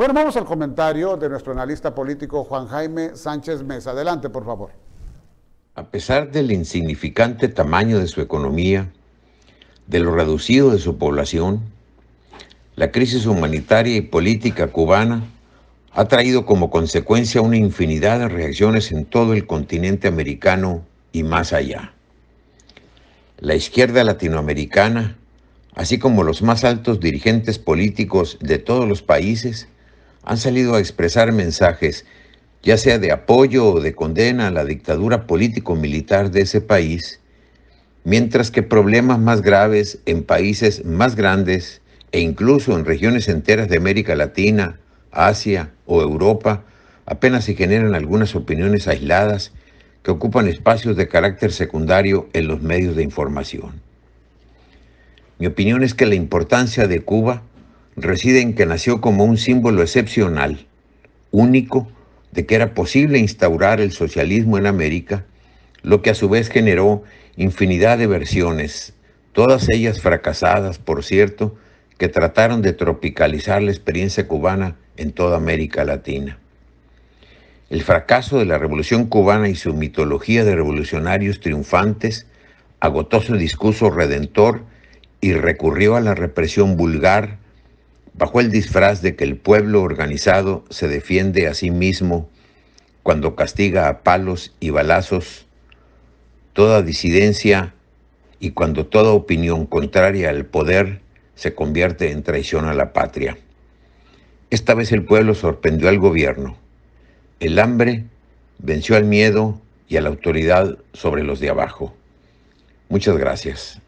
Bueno, vamos al comentario de nuestro analista político Juan Jaime Sánchez Mesa. Adelante, por favor. A pesar del insignificante tamaño de su economía, de lo reducido de su población, la crisis humanitaria y política cubana ha traído como consecuencia una infinidad de reacciones en todo el continente americano y más allá. La izquierda latinoamericana, así como los más altos dirigentes políticos de todos los países, han salido a expresar mensajes, ya sea de apoyo o de condena a la dictadura político-militar de ese país, mientras que problemas más graves en países más grandes e incluso en regiones enteras de América Latina, Asia o Europa apenas se generan algunas opiniones aisladas que ocupan espacios de carácter secundario en los medios de información. Mi opinión es que la importancia de Cuba reside en que nació como un símbolo excepcional, único, de que era posible instaurar el socialismo en América, lo que a su vez generó infinidad de versiones, todas ellas fracasadas, por cierto, que trataron de tropicalizar la experiencia cubana en toda América Latina. El fracaso de la Revolución cubana y su mitología de revolucionarios triunfantes agotó su discurso redentor y recurrió a la represión vulgar, bajo el disfraz de que el pueblo organizado se defiende a sí mismo cuando castiga a palos y balazos toda disidencia y cuando toda opinión contraria al poder se convierte en traición a la patria. Esta vez el pueblo sorprendió al gobierno. El hambre venció al miedo y a la autoridad sobre los de abajo. Muchas gracias.